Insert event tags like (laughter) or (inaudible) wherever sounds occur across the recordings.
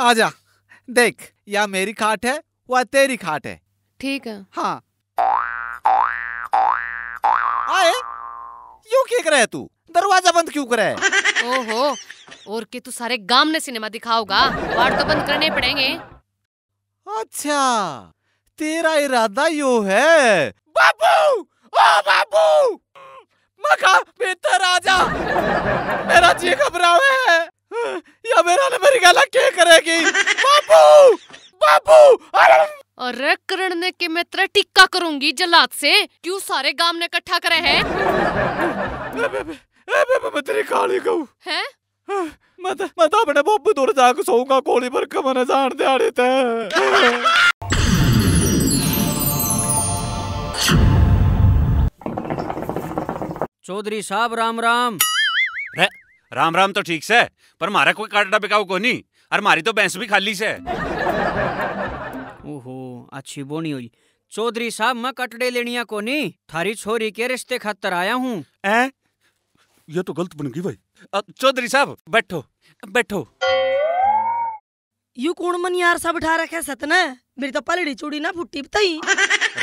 आजा देख या मेरी खाट है वह तेरी खाट है ठीक है हाँ आए यू क्या करे तू दरवाजा बंद क्यों करे ओहो और के तू सारे गांव ने सिनेमा दिखाओगा वार्ड तो बंद करने पड़ेंगे अच्छा तेरा इरादा यो है बाबू ओ बाबू मखा भीतर आ जा मेरा जी घबरावे है या मेरा ने मेरी गाला के करेगी बाबू बाबू अरे करने के मैं तेरा टिक्का करूंगी जलाद से क्यों सारे गांव ने इकट्ठा करे हैं मैं तेरी काली कहूं हैं हाँ, मैं तो, मैं तो अपने बब्बू दूर जाकर सोऊंगा कोली पर कमर जान दे आड़े ते चौधरी साहब राम राम राम राम तो ठीक से पर मारा कोई काटा बिकाऊ को नहीं और मारी तो भैंस भी खाली से ओहो अच्छी बोनी हुई चौधरी साहब मैं कटड़े लेनिया को नहीं थारी छोरी के रिश्ते खातर आया हूँ ये तो गलत बन गई भाई चौधरी साहब बैठो बैठो यू कौन मन यार सब उठा रखे सतना मेरी तो पलड़ी चूड़ी ना फुटी बताई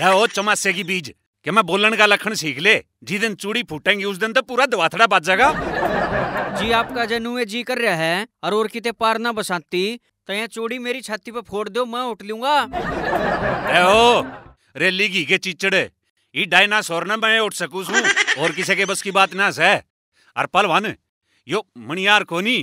रहो चमासे की बीज कि मैं बोलने का लक्षण सीख ले जिस दिन चूड़ी फूटेंगी उस दिन तो पूरा दवाथड़ा बच जाएगा जी आपका जनुए जी कर रहा है और और कितने पार ना बसाती तो यह चूड़ी मेरी छाती पे फोड़ दो मैं उठ लूंगा ओ रेली घी के चिचड़े ये डायनासोर ना मैं उठ सकूस सू और किसी के बस की बात ना सह और पलवान यो मणियार कोनी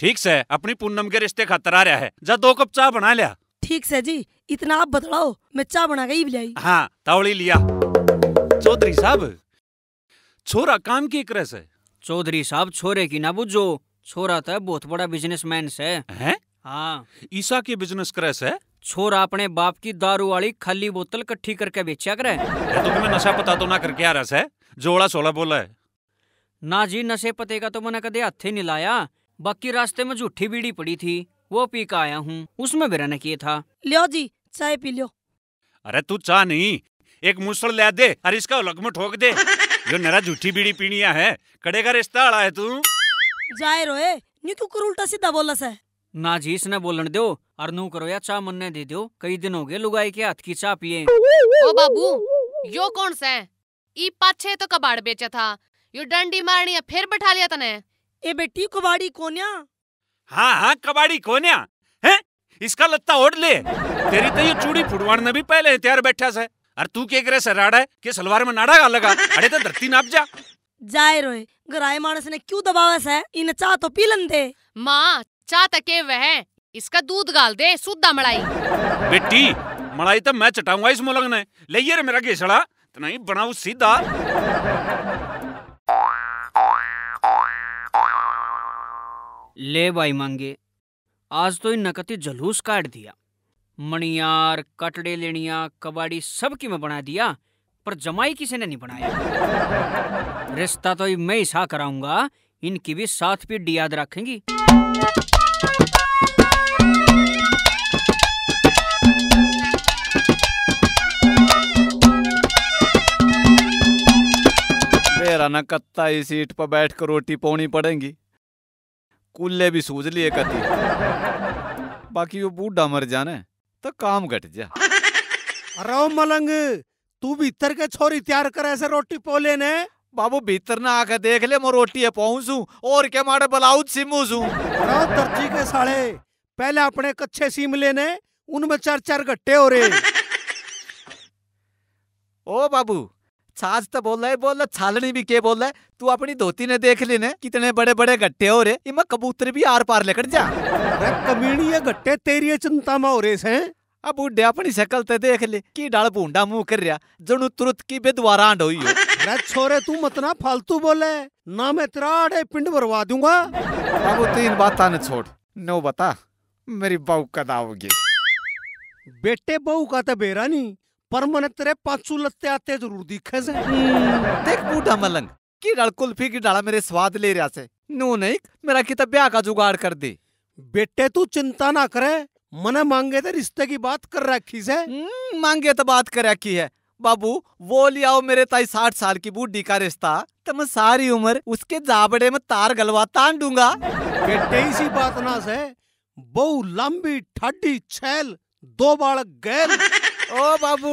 ठीक से अपनी पूनम के रिश्ते खतर आ रहा है जा दो कप चाह बना लिया ठीक से जी इतना आप बतलाओ मैं चाह बना गई हाँ, लिया हाँ तावड़ी लिया चौधरी साहब छोरा काम की करे से चौधरी साहब छोरे की ना बुझो छोरा तो बहुत बड़ा बिजनेसमैन से हाँ ईसा की बिजनेस करे से छोरा अपने बाप की दारू वाली खाली बोतल कट्ठी करके बेचा करे तो तुम्हें नशा पता तो ना करके आ रहा है जोड़ा सोला बोला है ना जी नशे पते का तो मैंने कदे हाथे नहीं लाया बाकी रास्ते में झूठी बीड़ी पड़ी थी वो पी का आया हूँ उसमें बिरा ने किया था लियो जी चाय पी लियो अरे तू चाह नहीं एक मूसल ले दे और इसका अलग में ठोक दे जो (laughs) नरा झूठी बीड़ी पीनिया है कड़ेगा रिश्ता आड़ा है तू जाए रोए नी क्यों कर उल्टा सीधा बोला सा ना जी इसने बोलन दो और नू करो या चाह मन ने दे दो कई दिन हो गए लुगाई के हाथ की चा पिए ओ बाबू यो कौन सा है ई पाछे तो कबाड़ बेचा था यो डंडी मारनी फिर बैठा लिया तने ए बेटी कबाड़ी कोन्या हाँ हाँ कबाड़ी कोन्या हैं इसका लत्ता ओढ़ ले तेरी तो ये चूड़ी फुटवाण ने भी पहले तैयार बैठा से अरे तू के करे सराड़ा है के सलवार में नाड़ा का लगा अरे तो धरती नाप जा जाए रोए गराए मानस ने क्यों दबावस है इन चाह तो पीलन दे माँ चाह तके तो वह इसका दूध गाल दे सुद्धा मलाई बेटी मलाई तो मैं चटाऊंगा इस मुलग ने ले ये रे मेरा घेसड़ा तो नहीं बनाऊ सीधा ले भाई मांगे आज तो इन नकती जलूस काट दिया मणियार कटड़े लेनिया कबाड़ी सब की मैं बना दिया पर जमाई किसी ने नहीं बनाया रिश्ता तो मैं ही सा कराऊंगा इनकी भी साथ पीढ़ी याद रखेंगी मेरा ना कत्ता ही सीट पर बैठ कर रोटी पौनी पड़ेंगी कूले भी सूझ लिए कती बाकी वो बूढ़ा मर जाना है तो काम घट जा अरे मलंग तू भीतर के छोरी तैयार कर ऐसे रोटी पोले ने बाबू भीतर ना आके देख ले मैं रोटी है पहुंचू और क्या मारे ब्लाउज सिमूसू सू दर्जी के साले पहले अपने कच्चे सीम लेने उनमें चार चार गट्टे हो रहे (laughs) ओ बाबू छाछ तो बोल रहा बोल छालनी भी के बोल रहा तू अपनी धोती ने देख लेने कितने बड़े बड़े गट्टे हो रहे इनमें कबूतर भी आर पार लेकर जा कमीनी ये गट्टे तेरी चिंता में हो रहे हैं अब बुढ़े अपनी शक्ल ते देख ले की डाल भूडा मुंह कर रहा जनु तुरंत की बेदवा रांड हुई हो छोरे तू मत ना फालतू बोले ना मैं तेरा आड़े पिंड भरवा दूंगा अब तीन बातें ने छोड़ नो बता मेरी बहू कदा होगी बेटे बहू का तो बेरा नहीं पर मने तेरे पांचू लत्ते आते जरूर दिखे से हम्म, देख बूढ़ा मलंग की डाल कुल्फी की डाला मेरे स्वाद ले रहा से नो नहीं मेरा कितना ब्याह का जुगाड़ कर दे बेटे तू चिंता ना करे मने मांगे थे रिश्ते की बात कर रखी से हम्म, मांगे तो बात कर रखी है बाबू वो लियाओ मेरे ताई साठ साल की बूढ़ी का रिश्ता तो मैं सारी उम्र उसके जाबड़े में तार गलवा तान दूंगा बेटे इसी बात ना से बहु लंबी ठड्डी छैल दो बालक गैल ओ बाबू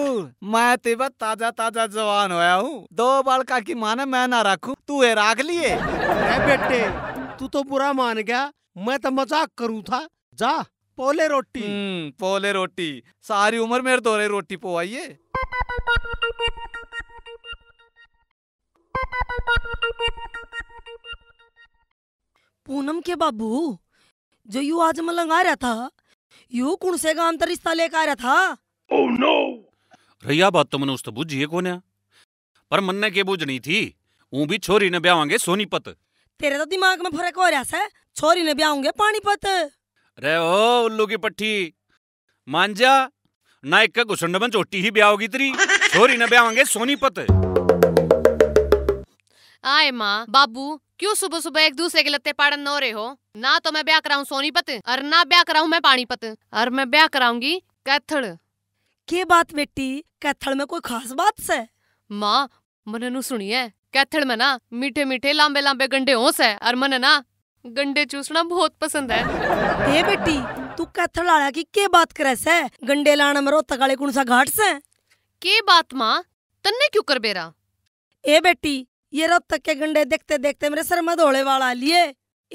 मैं तेबा तो ताजा ताजा जवान होया हूँ दो का की माने मैं ना रखू तू ये राख लिए बेटे तू तो बुरा मान गया मैं तो मजाक करूँ था जा पोले रोटी हम्म, पोले रोटी सारी उम्र मेरे दोरे रोटी पोवाइये पूनम के बाबू जो यू आज मलंग आ रहा था यू कुण से गांव रिश्ता लेकर आ रहा था ओह नो रैया बात तो ਤਾਂ उस तो बुझिए ਬੁੱਝੀਏ ਕੋਨਿਆ पर मन ने के बुझनी थी ऊ भी छोरी ने ब्यावांगे सोनीपत तेरे तो दिमाग में फर्क हो रहा है छोरी ने ब्यावांगे पानीपत रे ओ उल्लू की पट्टी मान जा नायक का घुसंड में चोटी ही ब्याह होगी तेरी छोरी ने ब्यावांगे सोनीपत आए माँ बाबू क्यों सुबह सुबह एक दूसरे के लत्ते पाड़न नो रहे हो ना तो मैं ब्याह कराऊं सोनीपत और ना ब्याह कराऊं मैं पानीपत और मैं ब्याह कराऊंगी कैथड़ के बात बेटी कैथल में कोई खास बात से माँ मन नु सुनिए कैथल में ना मीठे मीठे लांबे लांबे गंडे होस है और मन ना गंडे चूसना बहुत पसंद है ए बेटी तू कैथल आया की के बात करे से गंडे लाना मरो तकाले कौन सा घाट से के बात माँ तन्ने क्यों कर बेरा ए बेटी ये रात तक के गंडे देखते देखते मेरे सर में धोले वाला लिए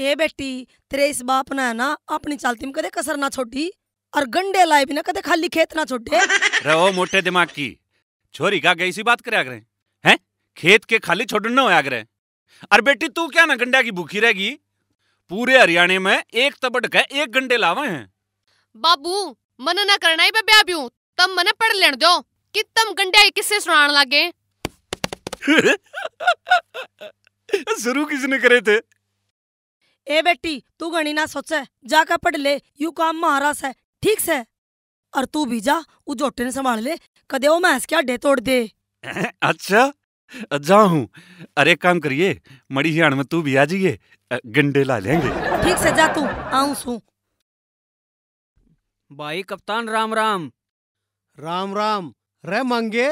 ए बेटी तेरे इस बाप ने ना अपनी चालती में कदे कसर ना छोटी और गंडे लाए भी ना कदे खाली खेत ना छोटे (laughs) रहो मोटे दिमाग की छोरी का गई सी बात करे आगरे हैं खेत के खाली छोड़ना हो आगरे और बेटी तू क्या ना गंडा की भूखी रहेगी पूरे हरियाणा में एक तबड़ का एक गंडे लावे हैं बाबू मन ना करना ही ब्याह ब्यू तब मने पढ़ लेने दो कि तुम गंडे एक किस्से सुनाने लागे शुरू (laughs) किसने करे थे ए बेटी तू गणी ना सोचे जाकर पढ़ ले यू काम महाराज है ठीक से और तू भी जा उ ने संभाल ले कदे वो मैस के अड्डे तोड़ दे (laughs) अच्छा जाऊ अरे काम करिए मड़ी ही में तू भी आ जाइए गंडे ला लेंगे ठीक से जा तू आऊ सू भाई कप्तान राम राम राम राम रे मंगे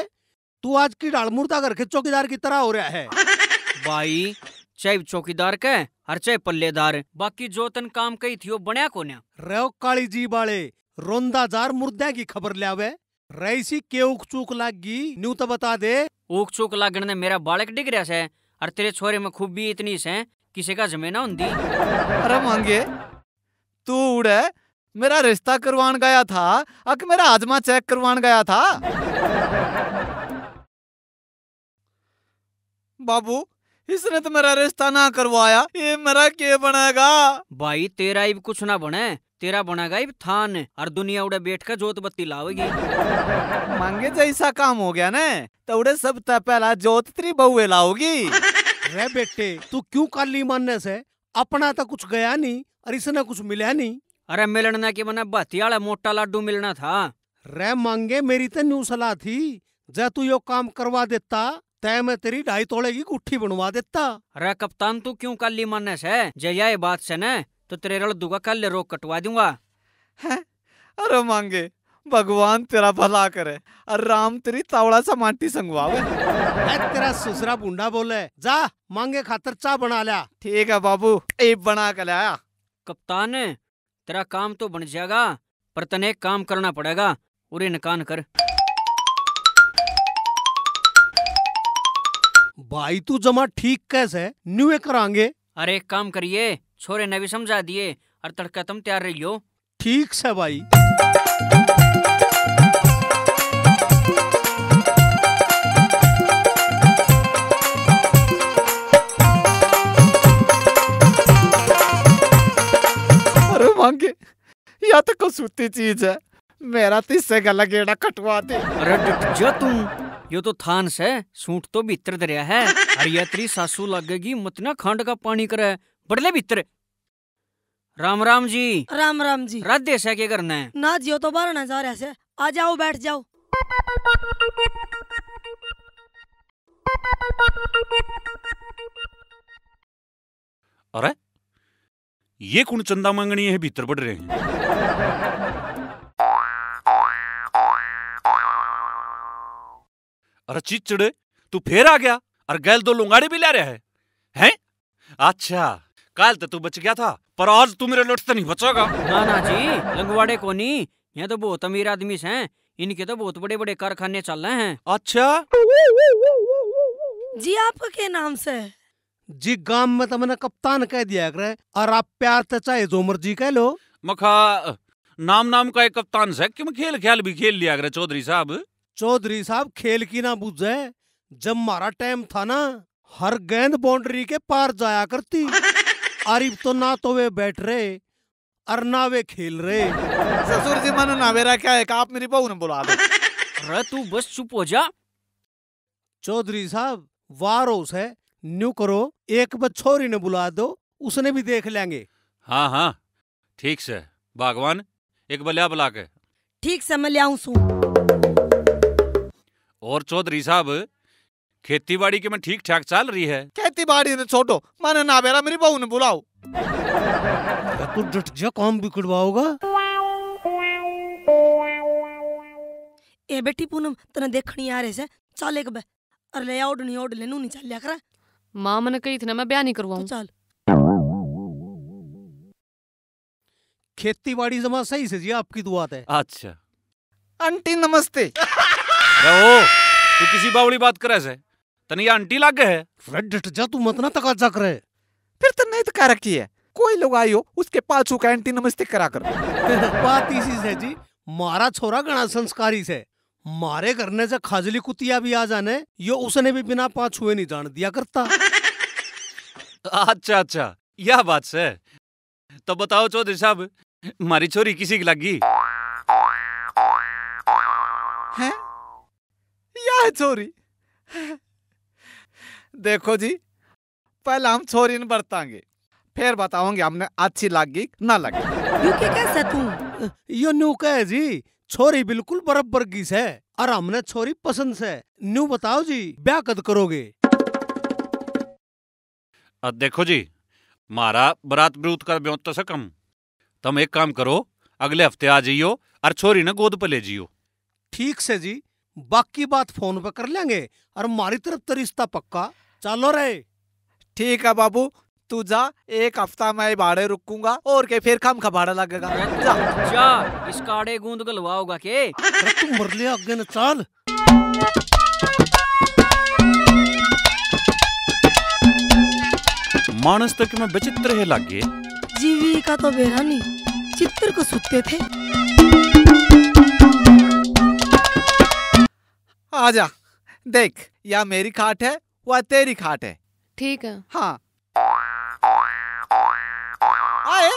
तू आज की डाल डालमूर्ता करके चौकीदार की तरह हो रहा है (laughs) भाई चाहे चौकीदार के हर चाहे पल्लेदार बाकी जो तन काम कही थी वो बनया कोने रे काली जी वाले रोंदाजार मुर्दा की खबर लियावे रईसी के उक चूक लागी न्यू तो बता दे उक चूक लागण ने मेरा बालक डिग रहा है और तेरे छोरे में खूबी इतनी से किसी का जमीना हुंदी अरे मांगे तू उड़े मेरा रिश्ता करवान गया था अक मेरा आजमा चेक करवान गया था बाबू इसने तो मेरा रिश्ता ना करवाया ये मेरा के बनेगा भाई तेरा ही कुछ ना बने तेरा बना ही थान और दुनिया उड़े बैठ कर जोत बत्ती लाओगी (laughs) मांगे जैसा काम हो गया ना तो उड़े सब पहला जोत तेरी बहुए लाओगी (laughs) रे बेटे तू क्यों काली मानने से अपना तो कुछ गया नहीं और इसने कुछ मिला नहीं अरे मिलना की मैंने बतियाला मोटा लाडू मिलना था रे मांगे मेरी तो न्यू सलाह थी जब तू यो काम करवा देता तय मैं तेरी ढाई तोड़े की गुट्ठी बनवा देता अरे कप्तान तू क्यों काली मानस है जया बात से न तो त्रेरल दुगा कल ले रोक कटवा दूंगा है अरे मांगे भगवान तेरा भला करे और राम तेरी तावड़ा सा माटी संगवावे (laughs) तेरा सुसरा बुंडा बोले जा मांगे खातर चा बना लिया ठीक है बाबू एक बना कर लाया कप्तान तेरा काम तो बन जाएगा पर तने एक काम करना पड़ेगा उरे नकान कर भाई तू जमा ठीक कैसे न्यू करांगे अरे एक काम करिए छोरे ने भी समझा दिए और तड़का तुम तैयार रहियो ठीक से भाई अरे मांगे या तो कसूती चीज है मेरा तो इससे गला गेड़ा कटवा दे अरे जो तुम यो तो थान से सूट तो भीतर दरिया है अरे यात्री सासू लगेगी मतना खांड का पानी करे बड़ले भीतर राम राम जी राम राम जी राधे से क्या करना है ना जियो तो बार ना जा रहे से आ जाओ बैठ जाओ अरे ये कौन चंदा मांगनी है भीतर बढ़ रहे हैं अरे चिचड़े तू फिर आ गया और गैल दो लुंगाड़ी भी ला रहा है हैं अच्छा कल तो तू बच गया था पर आज तू मेरे लुट से नहीं बचोगा ना ना जी लंगवाड़े को नहीं ये तो बहुत अमीर आदमी है इनके तो बहुत बड़े बड़े कारखाने चल रहे हैं अच्छा जी आपका क्या नाम से जी गांव में तो मैंने कप्तान कह दिया करे और आप प्यार तो चाहे जो मर्जी कह लो मखा नाम नाम का एक कप्तान से क्यों खेल ख्याल भी खेल लिया करे चौधरी साहब चौधरी साहब खेल की ना बुझे जब मारा टाइम था ना हर गेंद बाउंड्री के पार जाया करती आरिफ तो ना तो वे बैठ रहे और ना वे खेल रहे ससुर जी मन ना मेरा क्या है आप मेरी बहू ने बुला दो अरे तू बस चुप हो जा चौधरी साहब वारोस है न्यू करो एक बस छोरी ने बुला दो उसने भी देख लेंगे हाँ हाँ ठीक से भगवान एक बलिया बुला के ठीक से मैं लिया और चौधरी साहब खेती बाड़ी की मैं ठीक ठाक चल रही है खेती बाड़ी ने तो छोटो माने ना बेरा मेरी बहू ने बुलाओ तू डट जा काम ए बेटी पूनम तने देखनी आ रहे से चल एक बे और ले आउट नहीं आउट लेनु नहीं चल लिया करा मां मने कही थी ना मैं ब्याह नहीं करवाऊं तो चल खेती बाड़ी जमा सही से जी आपकी दुआत है अच्छा आंटी नमस्ते ओ (laughs) तू किसी बावली बात करे से तनिया आंटी लाग है रेड डट जा तू मत ना जा करे फिर तो नहीं तो कह रखी है कोई लोग आयो उसके पास का आंटी नमस्ते करा कर (laughs) बात इसी से जी मारा छोरा गणा संस्कारी से मारे करने से खाजली कुतिया भी आ जाने यो उसने भी बिना पांच हुए नहीं जान दिया करता अच्छा अच्छा यह बात से तो बताओ चौधरी साहब मारी छोरी किसी की लगी है या छोरी देखो जी पहले हम छोरी ने बरतेंगे फिर बताओगे हमने अच्छी लगी ना लगी यू के कैसे तू यो न्यू कह जी छोरी बिल्कुल बराबर की है और हमने छोरी पसंद से न्यू बताओ जी ब्याह कद करोगे देखो जी मारा बरात बरूत का ब्योत तो सकम तुम एक काम करो अगले हफ्ते आ जाइयो और छोरी ने गोद पर ले जियो ठीक से जी बाकी बात फोन पर कर लेंगे और हमारी तरफ तो रिश्ता पक्का चलो रे ठीक है बाबू तू जा एक हफ्ता मैं भाड़े रुकूंगा और के फिर खम का भाड़ा लगेगा जा जा इस काड़े गूंद गलवा होगा के तू मर लिया आगे न चल मानस तक तो में विचित्र है लागे जीवी का तो बेरानी चित्र को सुते थे आजा देख या मेरी खाट है वह तेरी खाट है ठीक है हाँ आए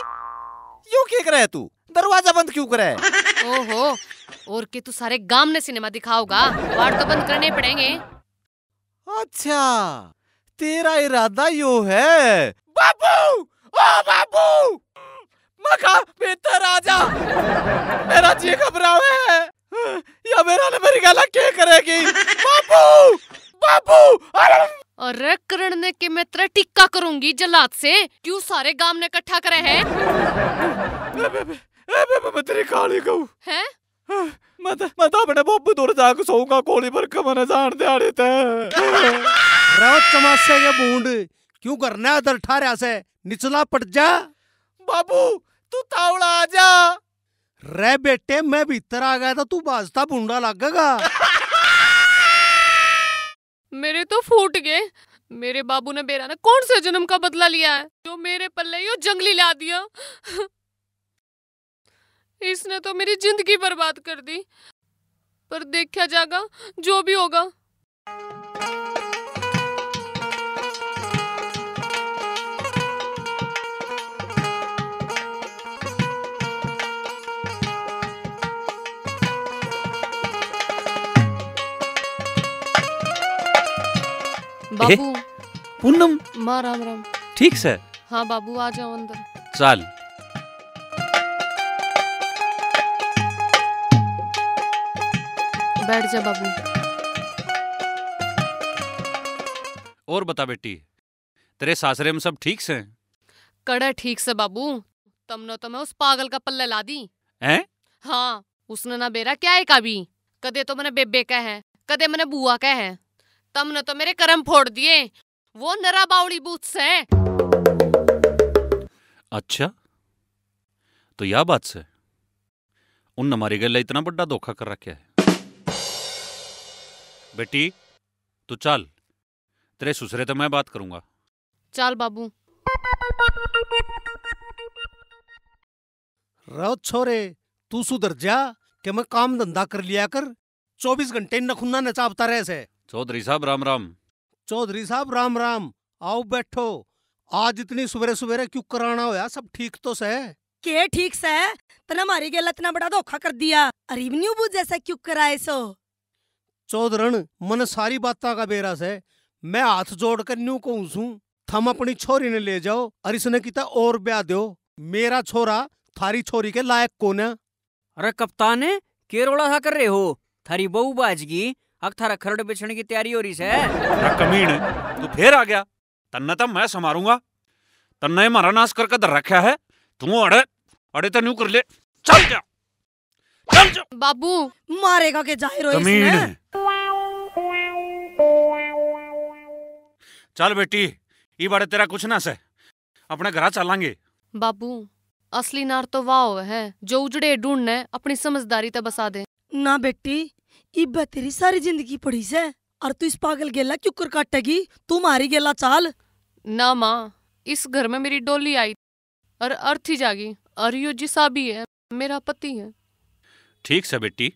यू क्या करे तू दरवाजा बंद क्यों करे ओहो और के तू सारे गांव ने सिनेमा दिखाओगा वार्ड तो बंद करने पड़ेंगे अच्छा तेरा इरादा यो है बाबू ओ बाबू मखा भीतर राजा मेरा जी घबरावे या मेरा ने मेरी गला क्या करेगी बाबू बाबू अरे करण ने कि मैं तेरा टिक्का करूंगी जलाद से क्यों सारे गांव ने इकट्ठा करे हैं मैं तेरी काली कहूँ हैं हाँ, मैं मैं अपने बाबू दूर जाकर सोऊंगा कोली पर कमर जान दे आड़े ते रात कमासे के बूंद क्यों करना है दर ठा से निचला पट जा बाबू तू तावड़ा आ जा रे बेटे मैं भीतर आ गया था तू बाजता बूंदा लग गया मेरे तो फूट गए मेरे बाबू ने बेरा ने कौन से जन्म का बदला लिया है जो मेरे पल्ले यो जंगली ला दिया (laughs) इसने तो मेरी जिंदगी बर्बाद कर दी पर देखा जाएगा जो भी होगा बाबू पूनम माँ राम राम ठीक से हाँ बाबू आ जाओ अंदर चल बैठ जा बाबू और बता बेटी तेरे सासरे में सब ठीक से कड़ा ठीक से बाबू तम न तो मैं उस पागल का पल्ले ला दी हैं हाँ उसने ना बेरा क्या है कभी कदे तो मैंने बेबे का है कदे मैंने बुआ का है तमने तो मेरे कर्म फोड़ दिए वो नरा बावड़ी बूथ है अच्छा तो यह बात से उन हमारी गला इतना बड़ा धोखा कर रखा है बेटी तू चल तेरे सुसरे तो मैं बात करूंगा चल बाबू रो छोरे तू सुधर जा के मैं काम धंधा कर लिया कर चौबीस घंटे नखुन्ना नचापता रहे से चौधरी साहब राम राम चौधरी साहब राम राम आओ बैठो आज इतनी सवेरे सवेरे क्यों कराना होया सब ठीक तो सह के ठीक सह तना मारी गेला इतना बड़ा धोखा कर दिया अरीब न्यू बुझ जैसे क्यों कराए सो चौधरन मन सारी बातों का बेरा से मैं हाथ जोड़ कर न्यू कहूं सू थम अपनी छोरी ने ले जाओ और इसने किता और ब्याह दो मेरा छोरा थारी छोरी के लायक कौन है अरे कप्तान केरोड़ा था कर रहे हो थारी बहू बाजगी अब थारा खरड़ बेचने की तैयारी हो रही है कमीन तू फिर आ गया तन्ने तो मैं समारूंगा तन्ने हमारा नाश करके दर रखा है तू अड़े अड़े तो न्यू कर ले चल जा चल जा बाबू मारेगा के जाहिर हो कमीन चल बेटी ये बारे तेरा कुछ ना से अपने घर चलांगे बाबू असली नार तो वाह है जो उजड़े ढूंढने अपनी समझदारी तो बसा दे ना बेटी इब्बे तेरी सारी जिंदगी पड़ी से और तू इस पागल गेला क्यों कर काटेगी तू मारी गेला चाल ना माँ इस घर में मेरी डोली आई और अर्थी जागी और यो जिसा है मेरा पति है ठीक से बेटी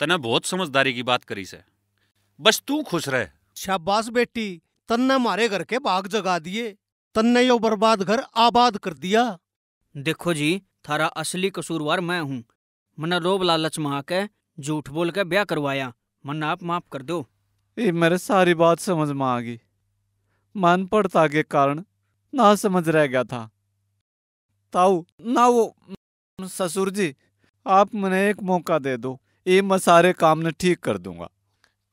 तने बहुत समझदारी की बात करी से बस तू खुश रहे शाबाश बेटी तन्ने हमारे घर के भाग जगा दिए तन्ने यो बर्बाद घर आबाद कर दिया देखो जी थारा असली कसूरवार मैं हूँ मने रोब लालच में आके झूठ बोल के ब्याह करवाया मन आप माफ कर दो ये मेरे सारी बात समझ में आ गई मैं अनपढ़ता के कारण ना समझ रह गया था ताऊ ना वो ससुर जी आप मुझे एक मौका दे दो ये मैं सारे काम ने ठीक कर दूंगा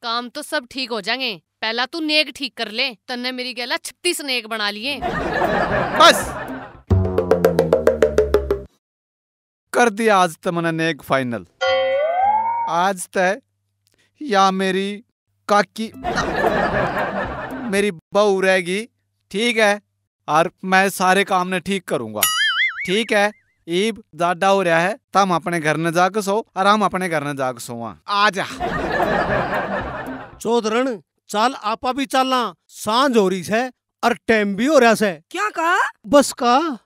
काम तो सब ठीक हो जाएंगे पहला तू नेग ठीक कर ले तन्ने मेरी गला छत्तीस नेग बना लिए बस कर दिया आज तो मैंने नेग फाइनल आज ते या मेरी काकी मेरी बहू रहेगी ठीक है और मैं सारे काम ने ठीक करूंगा ठीक है ईब ज्यादा हो रहा है तम तो अपने घर न जाकर सो और हम अपने घर न जाकर सो आ जा चौधरण चल आपा भी चलना सांझ हो रही है और टाइम भी हो रहा है क्या कहा बस का